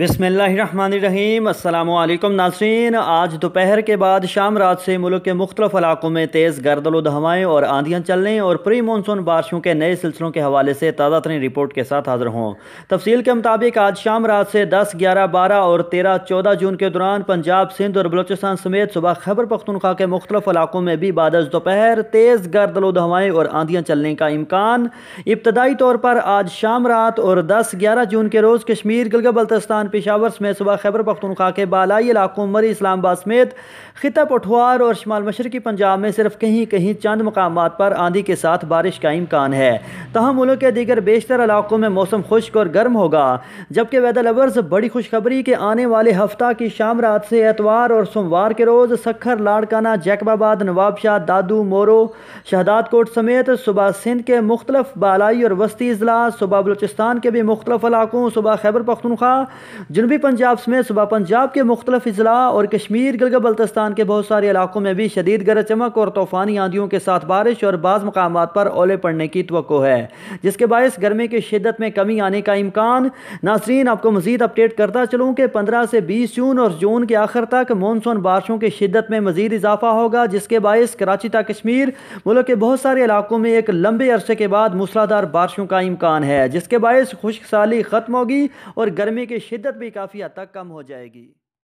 बसमीम नासन नासरीन आज दोपहर के बाद शाम रात से मुल्क के मुख्तलिफ इलाकों में तेज़ गर्दलोदहवाएँ और आंधियाँ चलने और प्री मानसून बारिशों के नए सिलसिलों के हवाले से ताज़ा तरीन रिपोर्ट के साथ हाजिर हों तफसील के मुताबिक आज शाम रात से दस ग्यारह बारह और तेरह चौदह जून के दौरान पंजाब सिंध और बलोचिस्तान समेत सुबह खैबर पख्तनख्वा के मुख्तलिफ इलाकों में भी बादल दोपहर तेज़ गर्दलोदहवाएँ और आंधियाँ चलने का इम्कान इब्तदाई तौर पर आज शाम रात और दस ग्यारह जून के रोज़ कश्मीर गिलगत बल्तस्तान पाकिस्तान पेशावर समेत सुबह खैबर पख्तनख्वा के बालाई इलाकों मरी इस्लामाबाद समेत खिता पठवार और शमाल मशरकी पंजाब में सिर्फ कहीं कहीं चंद मकाम पर आंधी के साथ बारिश का इम्कान है तहम मुल्क के दीगर बेशतर इलाकों में मौसम खुश्क और गर्म होगा जबकि वेदर लवर्स बड़ी खुशखबरी के आने वाले हफ्ता की शाम रात से एतवार और सोमवार के रोज़ सखर लाड़काना जैकबाबाद नवाबशाह दादू मोरो शहदादकोट समेत सुबह सिंध के मुख्तलफ बालाई और वस्ती अजला सुबह बलोचिस्तान के भी मुख्तलफ इलाकों सुबह खैबर पख्तनख्वा जनूबी पंजाब समेत सुबह पंजाब के मुख्तलिफ अजला और कश्मीर गलग बल्तस्तान के बहुत सारे इलाकों में भी शदीद गरज चमक और तूफ़ानी आंधियों के साथ बारिश और बाज़ मकाम पर ओले पड़ने की तो है जिसके बायस गर्मी की शिदत में कमी आने का इम्कान नासरीन आपको मजीद अपडेट करता चलूँ कि पंद्रह से बीस जून और जून के आखिर तक मानसून बारिशों की शिदत में मजीद इजाफा होगा जिसके बायस कराची तक कश्मीर मुल्क के बहुत सारे इलाकों में एक लंबे अरसे के बाद मूसलाधार बारिशों का इम्कान है जिसके बायस खुशक साली ख़त्म होगी और गर्मी की शिद शिद्दत भी काफ़ी हद तक कम हो जाएगी